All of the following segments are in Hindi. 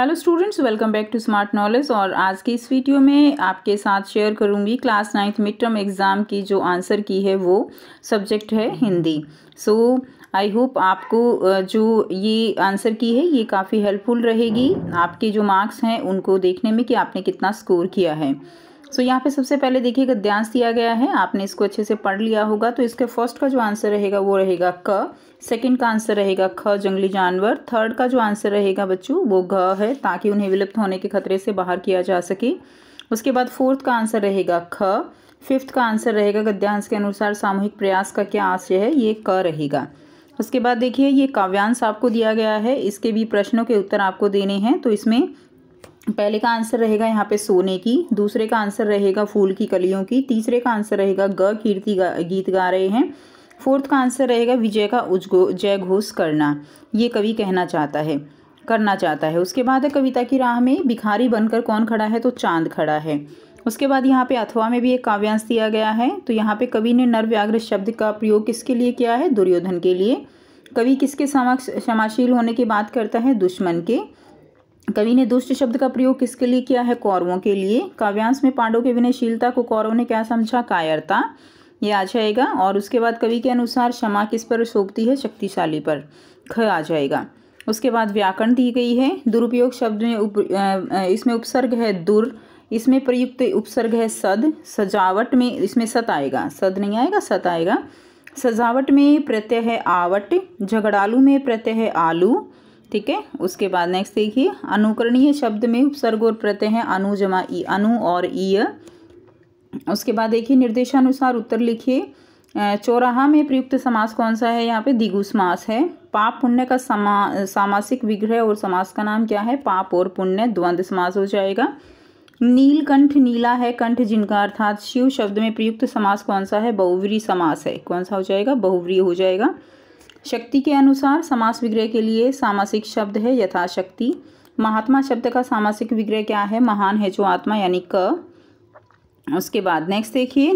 hello students welcome back to smart knowledge और आज की इस वीडियो में आपके साथ शेयर करूंगी class ninth mid term exam की जो आंसर की है वो सब्जेक्ट है हिंदी सो आई होप आपको जो ये आंसर की है ये काफ़ी हेल्पफुल रहेगी आपके जो मार्क्स हैं उनको देखने में कि आपने कितना स्कोर किया है सो यहाँ पे सबसे पहले देखिए गद्यांश दिया गया है आपने इसको अच्छे से पढ़ लिया होगा तो इसके फर्स्ट का जो आंसर रहेगा वो रहेगा क सेकंड का आंसर रहेगा ख जंगली जानवर थर्ड का जो आंसर रहेगा बच्चों वो घ है ताकि उन्हें विलुप्त होने के खतरे से बाहर किया जा सके उसके बाद फोर्थ का आंसर रहेगा ख फिफ्थ का आंसर रहेगा गद्यांश के अनुसार सामूहिक प्रयास का क्या आशय है ये क रहेगा उसके बाद देखिए ये काव्यांश आपको दिया गया है इसके भी प्रश्नों के उत्तर आपको देने हैं तो इसमें पहले का आंसर रहेगा यहाँ पे सोने की दूसरे का आंसर रहेगा फूल की कलियों की तीसरे का आंसर रहेगा ग कीर्ति गा, गीत गा रहे हैं फोर्थ का आंसर रहेगा विजय का उजगो जय घोष करना ये कवि कहना चाहता है करना चाहता है उसके बाद है कविता की राह में भिखारी बनकर कौन खड़ा है तो चांद खड़ा है उसके बाद यहाँ पे अथवा में भी एक काव्यांश दिया गया है तो यहाँ पे कवि ने नरव्याग्र शब्द का प्रयोग किसके लिए किया है दुर्योधन के लिए कवि किसके समक्ष क्षमाशील होने की बात करता है दुश्मन के कवि ने दुष्ट शब्द का प्रयोग किसके लिए किया है कौरवों के लिए काव्यांश में पांडव के विनयशीलता को कौरवों ने क्या समझा कायरता ये आ जाएगा और उसके बाद कवि के अनुसार क्षमा किस पर शोभती है शक्तिशाली पर ख आ जाएगा उसके बाद व्याकरण दी गई है दुरुपयोग शब्द में उप इसमें उपसर्ग है दुर इसमें प्रयुक्त उपसर्ग है सद सजावट में इसमें सत आएगा सद नहीं आएगा सत आएगा सजावट में प्रत्यय है आवट झगड़ालू में प्रत्यय है आलू ठीक है उसके बाद नेक्स्ट देखिए अनुकरणीय शब्द में उपसर्ग और प्रत्यय हैं अनु जमा ई अनु और ईय उसके बाद देखिए निर्देशानुसार उत्तर लिखिए चौराहा में प्रयुक्त समास कौन सा है यहाँ पे दिगु समास है पाप पुण्य का समा सामासिक विग्रह और समास का नाम क्या है पाप और पुण्य द्वंद्व समास हो जाएगा नीलकंठ नीला है कंठ जिनका अर्थात शिव शब्द में प्रयुक्त समास कौन सा है बहुवरी समास है कौन सा हो जाएगा बहुवरी हो जाएगा शक्ति के अनुसार समास विग्रह के लिए सामासिक शब्द है यथाशक्ति महात्मा शब्द का सामासिक विग्रह क्या है महान है जो आत्मा यानी क उसके बाद नेक्स्ट देखिए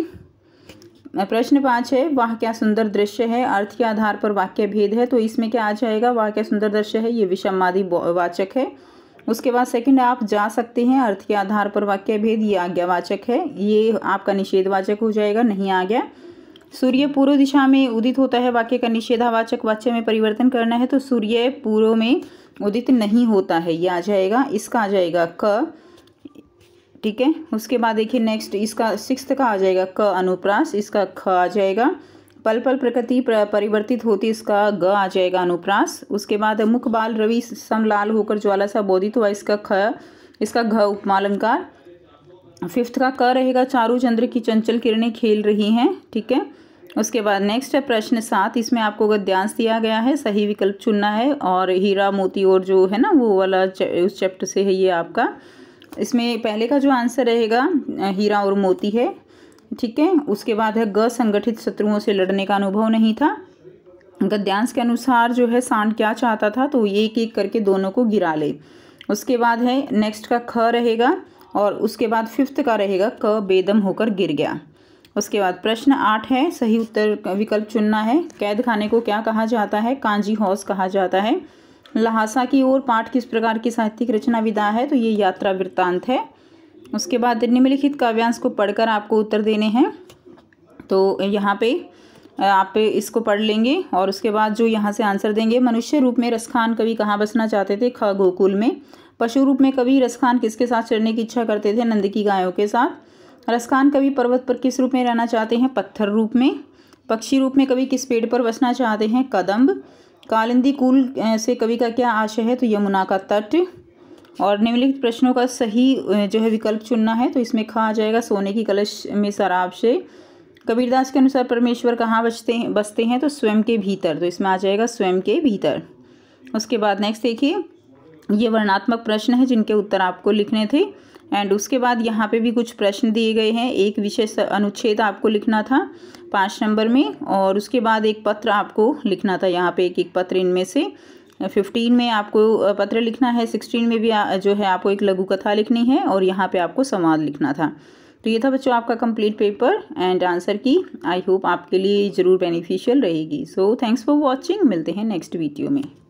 प्रश्न पाँच है वह क्या सुंदर दृश्य है अर्थ के आधार पर वाक्य भेद है तो इसमें क्या आ जाएगा वह क्या सुंदर दृश्य है ये विषमवादी वाचक है उसके बाद सेकंड आप जा सकते हैं अर्थ के आधार पर वाक्य भेद ये आज्ञावाचक है ये आपका निषेधवाचक हो जाएगा नहीं आ गया सूर्य पूर्व दिशा में उदित होता है वाक्य का निषेधावाचक वाच्य में परिवर्तन करना है तो सूर्य पूर्व में उदित नहीं होता है ये आ जाएगा इसका आ जाएगा क ठीक है उसके बाद देखिए नेक्स्ट इसका सिक्स का आ जाएगा क अनुप्रास इसका ख आ जाएगा पल पल प्रकृति परिवर्तित होती इसका ग आ जाएगा अनुप्रास उसके बाद मुख बाल रवि समलाल होकर ज्वाला सा बोधित हुआ इसका ख इसका घ उपमालंकार फिफ्थ का क रहेगा चारू चंद्र की चंचल किरणें खेल रही हैं ठीक है उसके बाद नेक्स्ट है प्रश्न सात इसमें आपको गद्यांश दिया गया है सही विकल्प चुनना है और हीरा मोती और जो है ना वो वाला उस चैप्टर से है ये आपका इसमें पहले का जो आंसर रहेगा हीरा और मोती है ठीक है उसके बाद है ग संगठित शत्रुओं से लड़ने का अनुभव नहीं था गद्यांश के अनुसार जो है सांड क्या चाहता था तो एक एक करके दोनों को गिरा ले उसके बाद है नेक्स्ट का ख रहेगा और उसके बाद फिफ्थ का रहेगा क बेदम होकर गिर गया उसके बाद प्रश्न आठ है सही उत्तर विकल्प चुनना है कैद खाने को क्या कहा जाता है कांजी हौस कहा जाता है लहासा की ओर पाठ किस प्रकार की साहित्यिक रचना विदा है तो ये यात्रा वृत्तांत है उसके बाद निम्नलिखित काव्यांश को पढ़कर आपको उत्तर देने हैं तो यहाँ पे आप इसको पढ़ लेंगे और उसके बाद जो यहाँ से आंसर देंगे मनुष्य रूप में रसखान कवि कहाँ बसना चाहते थे ख गोकुल में पशु रूप में कवि रसखान किसके साथ चढ़ने की इच्छा करते थे नंद की गायों के साथ रसखान कवि पर्वत पर किस रूप में रहना चाहते हैं पत्थर रूप में पक्षी रूप में कवि किस पेड़ पर बसना चाहते हैं कदम्ब कालिंदी कुल से कवि का क्या आशय है तो यमुना का तट और निम्नलिखित प्रश्नों का सही जो है विकल्प चुनना है तो इसमें खा आ जाएगा सोने की कलश में शराब से कबीरदास के अनुसार परमेश्वर कहाँ बचते हैं बसते हैं तो स्वयं के भीतर तो इसमें आ जाएगा स्वयं के भीतर उसके बाद नेक्स्ट देखिए ये वर्णात्मक प्रश्न है जिनके उत्तर आपको लिखने थे एंड उसके बाद यहाँ पे भी कुछ प्रश्न दिए गए हैं एक विशेष अनुच्छेद आपको लिखना था पाँच नंबर में और उसके बाद एक पत्र आपको लिखना था यहाँ पे एक एक पत्र इनमें से फिफ्टीन में आपको पत्र लिखना है सिक्सटीन में भी जो है आपको एक लघु कथा लिखनी है और यहाँ पे आपको संवाद लिखना था तो ये था बच्चों आपका कंप्लीट पेपर एंड आंसर की आई होप आपके लिए ज़रूर बेनिफिशियल रहेगी सो थैंक्स फॉर वॉचिंग मिलते हैं नेक्स्ट वीडियो में